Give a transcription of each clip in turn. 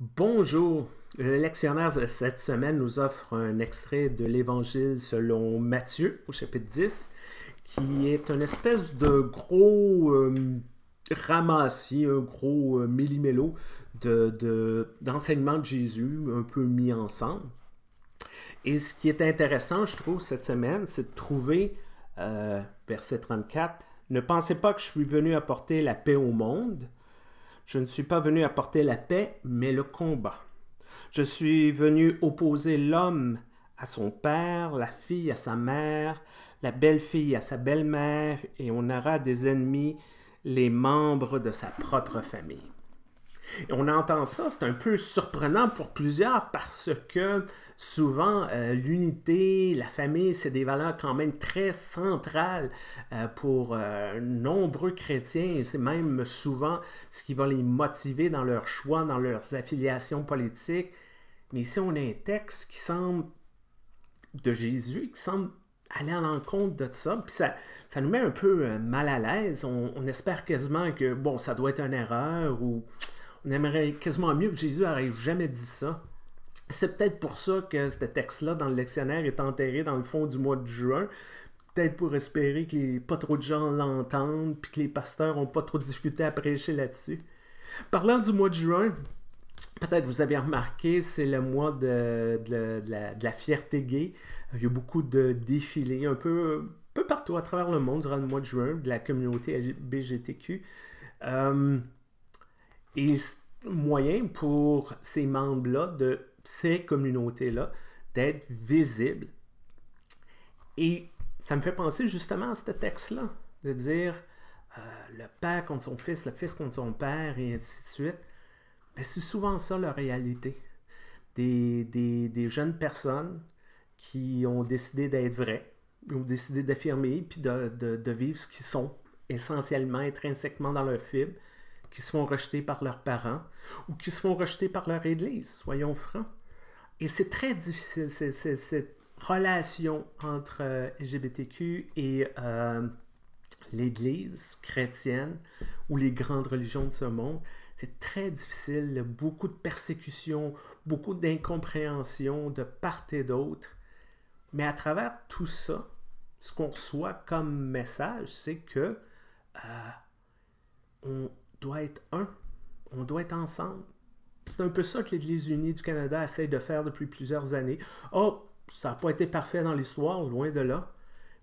Bonjour. Le lectionnaire de cette semaine nous offre un extrait de l'Évangile selon Matthieu au chapitre 10, qui est une espèce de gros euh, ramassis, un gros euh, millimélo de, Jésus un peu mis ensemble. Et ce qui est intéressant, je trouve, cette semaine, c'est de trouver, euh, verset 34, Ne pensez pas que je suis venu apporter la paix au monde. Je ne suis pas venu apporter la paix, mais le combat. Je suis venu opposer l'homme à son père, la fille à sa mère, la belle-fille à sa belle-mère, et on aura des ennemis, les membres de sa propre famille on entend ça, c'est un peu surprenant pour plusieurs parce que souvent euh, l'unité, la famille, c'est des valeurs quand même très centrales euh, pour euh, nombreux chrétiens. C'est même souvent ce qui va les motiver dans leurs choix, dans leurs affiliations politiques. Mais ici, on a un texte qui semble de Jésus, qui semble aller à l'encontre de ça. Puis ça, ça nous met un peu mal à l'aise. On, on, espère quasiment que, bon, ça doit être une erreur ou on aimerait quasiment mieux que Jésus n'aurait jamais dit ça. C'est peut-être pour ça que ce texte-là dans le lectionnaire est enterré dans le fond du mois de juin. Peut-être pour espérer que pas trop de gens l'entendent puis que les pasteurs n'ont pas trop de difficultés à prêcher là-dessus. Parlant du mois de juin, peut-être vous avez remarqué, c'est le mois de, la, fierté gay. Il y a beaucoup de défilés un peu, peu partout à travers le monde durant le mois de juin de la communauté LGBTQ. Euh, et moyen pour ces membres-là, de ces communautés-là, d'être visibles. Et ça me fait penser justement à ce texte-là, de dire euh, le père contre son fils, le fils contre son père, et ainsi de suite. c'est souvent ça la réalité. Des, des, jeunes personnes qui ont décidé d'être vraies, ont décidé d'affirmer, puis de, de, de vivre ce qu'ils sont, essentiellement, intrinsèquement dans leur fibre, qui se font rejeter par leurs parents ou qui se font rejeter par leur Église, soyons francs. Et c'est très difficile, cette relation entre euh, LGBTQ et euh, l'Église chrétienne ou les grandes religions de ce monde, c'est très difficile, beaucoup de persécutions, beaucoup d'incompréhension de part et d'autre. Mais à travers tout ça, ce qu'on reçoit comme message, c'est que euh, on, doit être un. On doit être ensemble. C'est un peu ça que l'Église unie du Canada essaie de faire depuis plusieurs années. Oh, ça n'a pas été parfait dans l'histoire, loin de là.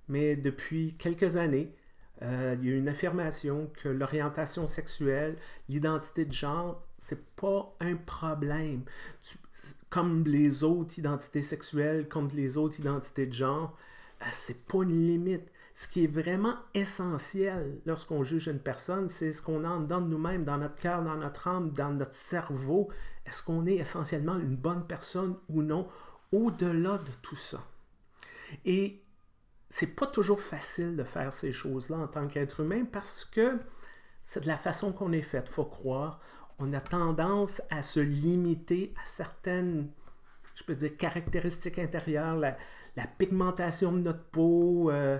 Mais depuis quelques années, euh, il y a une affirmation que l'orientation sexuelle, l'identité de genre, c'est pas un problème. comme les autres identités sexuelles, comme les autres identités de genre, ce euh, c'est pas une limite ce qui est vraiment essentiel lorsqu'on juge une personne, c'est ce qu'on a en de nous-mêmes, dans notre cœur, dans notre âme, dans notre cerveau. Est-ce qu'on est essentiellement une bonne personne ou non, au-delà de tout ça? Et c'est pas toujours facile de faire ces choses-là en tant qu'être humain parce que c'est de la façon qu'on est fait, faut croire. On a tendance à se limiter à certaines je peux dire, caractéristiques intérieures, la, pigmentation de notre peau, euh,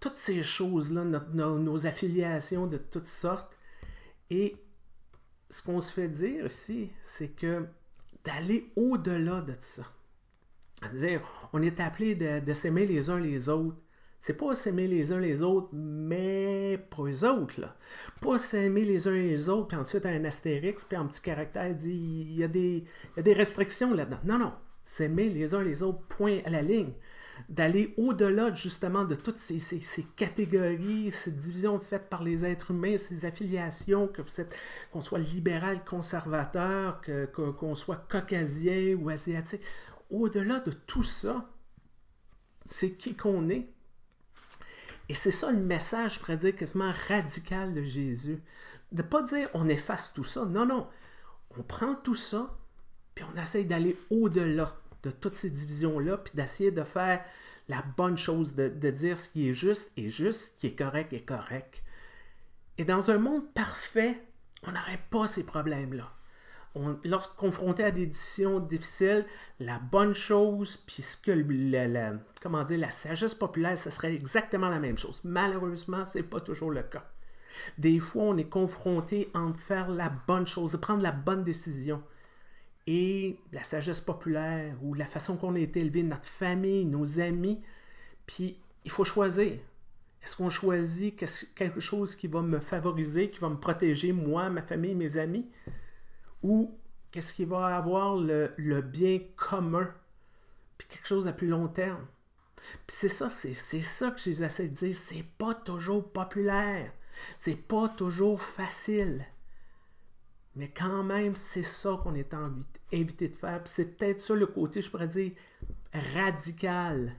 toutes ces choses-là, nos, affiliations de toutes sortes. Et ce qu'on se fait dire aussi, c'est que d'aller au-delà de ça. C'est-à-dire, on est appelé de, s'aimer les uns les autres. C'est pas s'aimer les uns les autres, mais pour les autres. Pas s'aimer les uns les autres, puis ensuite un astérix, puis un petit caractère dit il y, il y a des restrictions là-dedans. Non, non. S'aimer les uns les autres, point à la ligne d'aller au-delà justement de toutes ces, catégories, ces divisions faites par les êtres humains, ces affiliations, que vous qu'on soit libéral, conservateur, que, qu'on soit caucasien ou asiatique. Au-delà de tout ça, c'est qui qu'on est. Et c'est ça le message, je pourrais dire, quasiment radical de Jésus. De ne pas dire on efface tout ça. Non, non. On prend tout ça, puis on essaye d'aller au-delà de toutes ces divisions-là, puis d'essayer de faire la bonne chose, de, dire ce qui est juste et juste, ce qui est correct et correct. Et dans un monde parfait, on n'aurait pas ces problèmes-là. Lorsqu'on est confronté à des décisions difficiles, la bonne chose, puis la, comment dire, la sagesse populaire, ce serait exactement la même chose. Malheureusement, ce n'est pas toujours le cas. Des fois, on est confronté à faire la bonne chose, à prendre la bonne décision, et la sagesse populaire ou la façon qu'on a été élevé, notre famille, nos amis. Puis il faut choisir. Est-ce qu'on choisit quelque chose qui va me favoriser, qui va me protéger, moi, ma famille, mes amis? Ou qu'est-ce qui va avoir le, bien commun? Puis quelque chose à plus long terme. Puis c'est ça, c'est ça que j'essaie de dire. C'est pas toujours populaire. C'est pas toujours facile. Mais quand même, c'est ça qu'on est invité de faire. C'est peut-être ça le côté, je pourrais dire, radical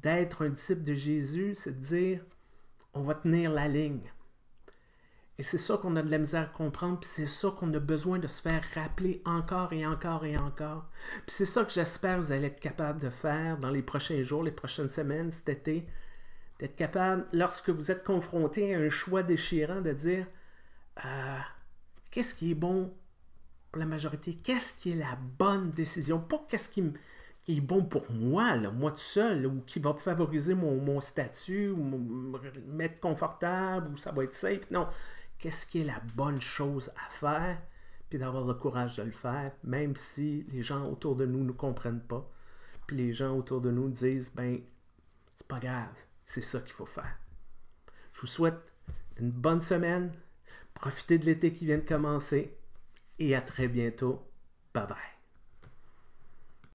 d'être un disciple de Jésus, c'est de dire, on va tenir la ligne. Et c'est ça qu'on a de la misère à comprendre, puis c'est ça qu'on a besoin de se faire rappeler encore et encore et encore. Puis c'est ça que j'espère vous allez être capable de faire dans les prochains jours, les prochaines semaines, cet été, d'être capable, lorsque vous êtes confronté à un choix déchirant, de dire, euh, qu'est-ce qui est bon pour la majorité, qu'est-ce qui est la bonne décision, pas qu'est-ce qui, est bon pour moi, moi tout seul, ou qui va favoriser mon, statut, ou me mettre confortable, ou ça va être safe. Non, qu'est-ce qui est la bonne chose à faire, puis d'avoir le courage de le faire, même si les gens autour de nous ne comprennent pas, puis les gens autour de nous disent, ben, c'est pas grave, c'est ça qu'il faut faire. Je vous souhaite une bonne semaine. Profitez de l'été qui vient de commencer et à très bientôt. Bye bye.